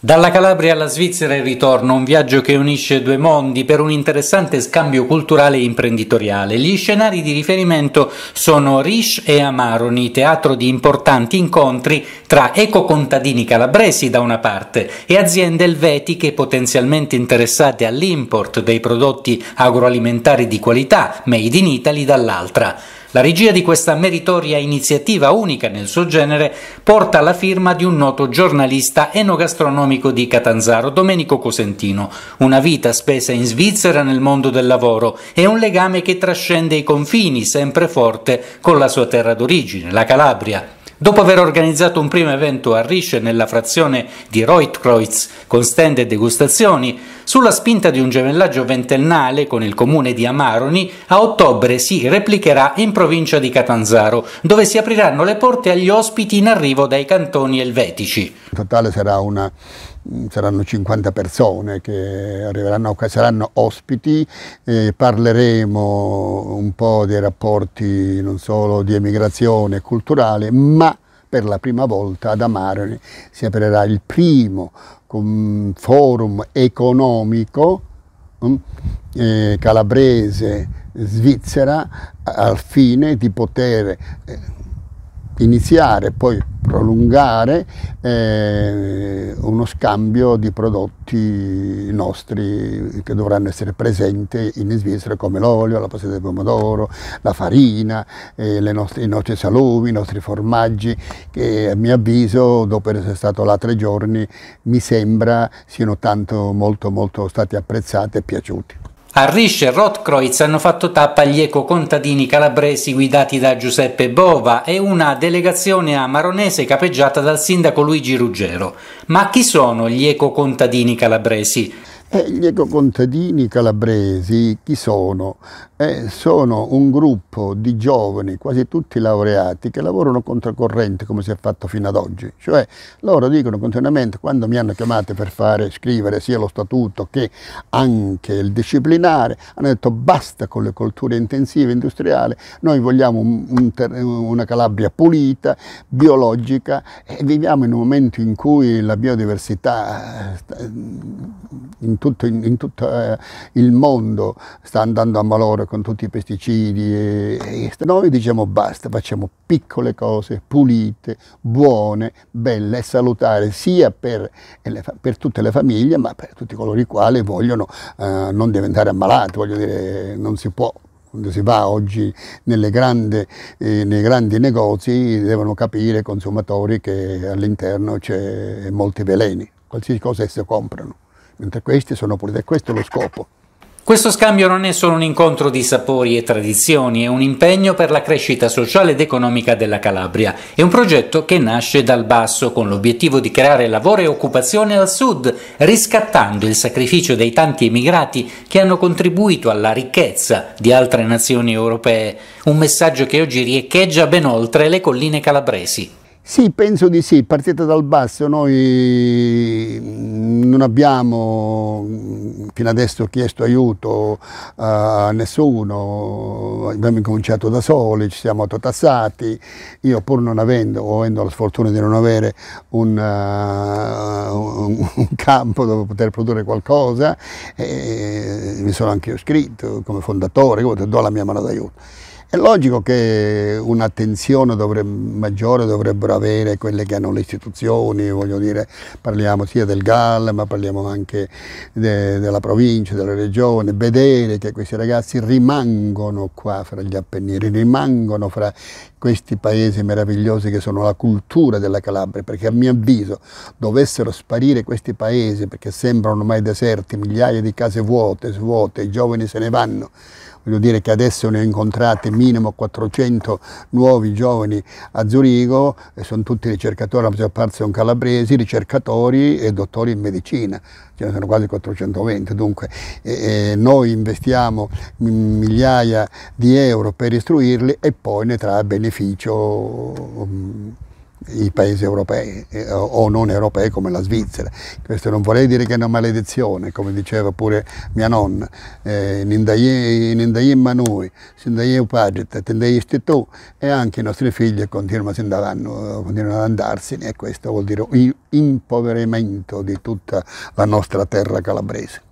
Dalla Calabria alla Svizzera il ritorno, un viaggio che unisce due mondi per un interessante scambio culturale e imprenditoriale. Gli scenari di riferimento sono Risch e Amaroni, teatro di importanti incontri tra ecocontadini calabresi da una parte e aziende elvetiche potenzialmente interessate all'import dei prodotti agroalimentari di qualità made in Italy dall'altra. La regia di questa meritoria iniziativa unica nel suo genere porta la firma di un noto giornalista enogastronomico di Catanzaro, Domenico Cosentino, una vita spesa in Svizzera nel mondo del lavoro e un legame che trascende i confini, sempre forte, con la sua terra d'origine, la Calabria. Dopo aver organizzato un primo evento a Risce nella frazione di Reutkreuz con stand e degustazioni, sulla spinta di un gemellaggio ventennale con il comune di Amaroni, a ottobre si replicherà in provincia di Catanzaro, dove si apriranno le porte agli ospiti in arrivo dai cantoni elvetici. In totale sarà una saranno 50 persone che arriveranno, saranno ospiti, eh, parleremo un po' dei rapporti non solo di emigrazione culturale, ma per la prima volta ad Amarone si aprirà il primo forum economico mm, eh, calabrese svizzera al fine di poter eh, iniziare poi prolungare eh, uno scambio di prodotti nostri che dovranno essere presenti in Svizzera come l'olio, la pasta di pomodoro, la farina, eh, nostre, i nostri salumi, i nostri formaggi che a mio avviso dopo essere stato là tre giorni mi sembra siano tanto molto molto stati apprezzati e piaciuti. A e Rotkreuz hanno fatto tappa agli eco-contadini calabresi guidati da Giuseppe Bova e una delegazione a Maronese capeggiata dal sindaco Luigi Ruggero. Ma chi sono gli eco-contadini calabresi? E eh, gli ecocontadini calabresi chi sono? Eh, sono un gruppo di giovani, quasi tutti laureati, che lavorano controcorrente come si è fatto fino ad oggi. Cioè loro dicono continuamente, quando mi hanno chiamato per fare scrivere sia lo statuto che anche il disciplinare, hanno detto basta con le colture intensive industriali, noi vogliamo un, un, una Calabria pulita, biologica e viviamo in un momento in cui la biodiversità in eh, tutto, in, in tutto eh, il mondo sta andando a malore con tutti i pesticidi. E, e noi diciamo basta, facciamo piccole cose pulite, buone, belle e salutari sia per, eh, per, tutte le famiglie ma per tutti coloro i quali vogliono eh, non diventare ammalati, voglio dire non si può quando si va oggi grandi, eh, nei grandi negozi devono capire i consumatori che all'interno c'è molti veleni, qualsiasi cosa esse comprano mentre questi sono puliti. Questo è lo scopo. Questo scambio non è solo un incontro di sapori e tradizioni, è un impegno per la crescita sociale ed economica della Calabria. È un progetto che nasce dal basso con l'obiettivo di creare lavoro e occupazione al sud, riscattando il sacrificio dei tanti emigrati che hanno contribuito alla ricchezza di altre nazioni europee. Un messaggio che oggi riecheggia ben oltre le colline calabresi. Sì, penso di sì, Partite dal basso, noi non abbiamo mm, fino adesso chiesto aiuto a eh, nessuno, abbiamo incominciato da soli, ci siamo autotassati, io pur non avendo, o avendo la sfortuna di non avere un, uh, un campo dove poter produrre qualcosa, eh, mi sono anche io iscritto come fondatore, do la mia mano d'aiuto. È logico che un'attenzione dovre maggiore dovrebbero avere quelle che hanno le istituzioni, voglio dire, parliamo sia del GAL, ma parliamo anche de della provincia, della regione, vedere che questi ragazzi rimangono qua fra gli Appennini, rimangono fra questi paesi meravigliosi che sono la cultura della Calabria, perché a mio avviso dovessero sparire questi paesi perché sembrano ormai deserti, migliaia di case vuote, svuote, i giovani se ne vanno, voglio dire che adesso ne ho incontrate minimo 400 nuovi giovani a Zurigo, e sono tutti ricercatori, la maggior parte sono calabresi, ricercatori e dottori in medicina, ce ne sono quasi 420, dunque e, e noi investiamo migliaia di euro per istruirli e poi ne trae beneficio mm, i paesi europei eh, o non europei come la Svizzera. Questo non vorrei dire che è una maledizione, come diceva pure mia nonna, eh, Nindayim Manui, Sindayim Paget, Tendei Stitu e anche i nostri figli continuano, continuano ad andarsene e questo vuol dire impoverimento di tutta la nostra terra calabrese.